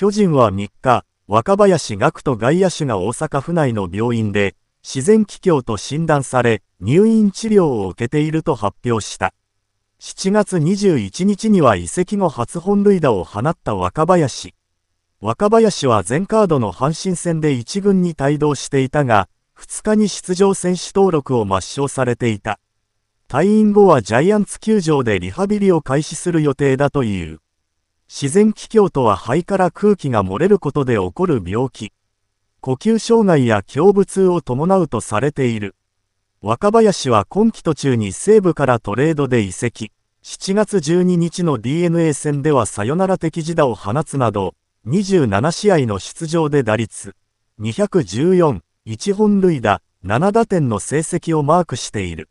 巨人は3日、若林学と外野手が大阪府内の病院で、自然気境と診断され、入院治療を受けていると発表した。7月21日には移籍後初本塁打を放った若林。若林は全カードの阪神戦で1軍に帯同していたが、2日に出場選手登録を抹消されていた。退院後はジャイアンツ球場でリハビリを開始する予定だという。自然気胸とは肺から空気が漏れることで起こる病気。呼吸障害や胸部痛を伴うとされている。若林は今季途中に西部からトレードで移籍。7月12日の DNA 戦ではサヨナラ的自打を放つなど、27試合の出場で打率214、1本塁打、7打点の成績をマークしている。